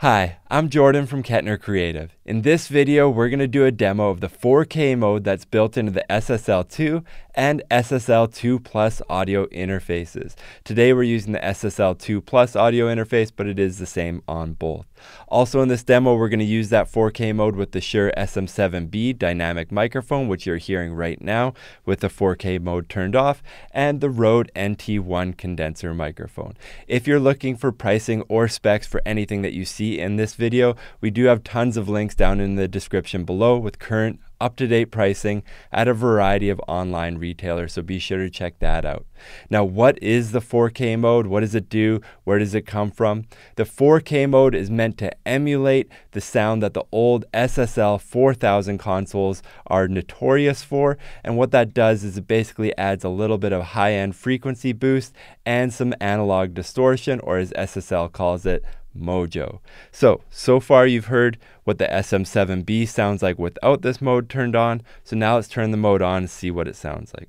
Hi, I'm Jordan from Kettner Creative. In this video, we're going to do a demo of the 4K mode that's built into the SSL2 and SSL2 Plus audio interfaces. Today, we're using the SSL2 Plus audio interface, but it is the same on both. Also in this demo, we're going to use that 4K mode with the Shure SM7B dynamic microphone, which you're hearing right now with the 4K mode turned off, and the Rode NT1 condenser microphone. If you're looking for pricing or specs for anything that you see in this video. We do have tons of links down in the description below with current up-to-date pricing at a variety of online retailers, so be sure to check that out. Now, what is the 4K mode? What does it do? Where does it come from? The 4K mode is meant to emulate the sound that the old SSL 4000 consoles are notorious for, and what that does is it basically adds a little bit of high-end frequency boost and some analog distortion, or as SSL calls it, Mojo. So, so far you've heard what the SM7B sounds like without this mode turned on. So now let's turn the mode on and see what it sounds like.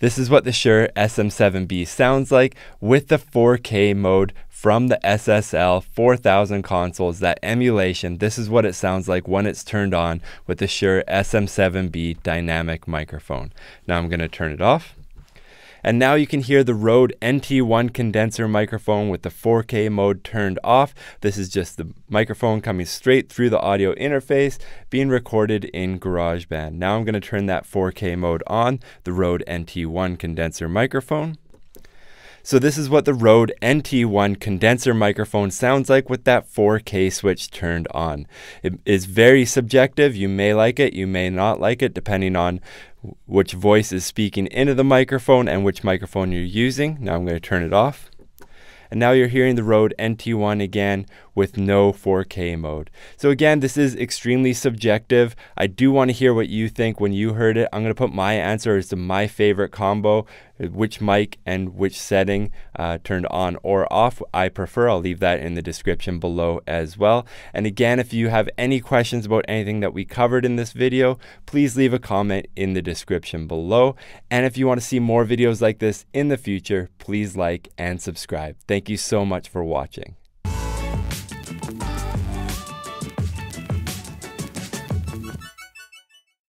This is what the Shure SM7B sounds like with the 4K mode from the SSL 4000 consoles, that emulation. This is what it sounds like when it's turned on with the Shure SM7B dynamic microphone. Now I'm gonna turn it off. And now you can hear the Rode NT1 condenser microphone with the 4K mode turned off. This is just the microphone coming straight through the audio interface being recorded in GarageBand. Now I'm going to turn that 4K mode on, the Rode NT1 condenser microphone. So this is what the Rode NT1 condenser microphone sounds like with that 4K switch turned on. It is very subjective. You may like it, you may not like it, depending on which voice is speaking into the microphone and which microphone you're using. Now I'm going to turn it off. And now you're hearing the Rode NT1 again with no 4K mode. So again, this is extremely subjective. I do want to hear what you think when you heard it. I'm going to put my answer as to my favorite combo, which mic and which setting uh, turned on or off I prefer. I'll leave that in the description below as well. And again, if you have any questions about anything that we covered in this video, please leave a comment in the description below. And if you want to see more videos like this in the future, please like and subscribe. Thank you so much for watching.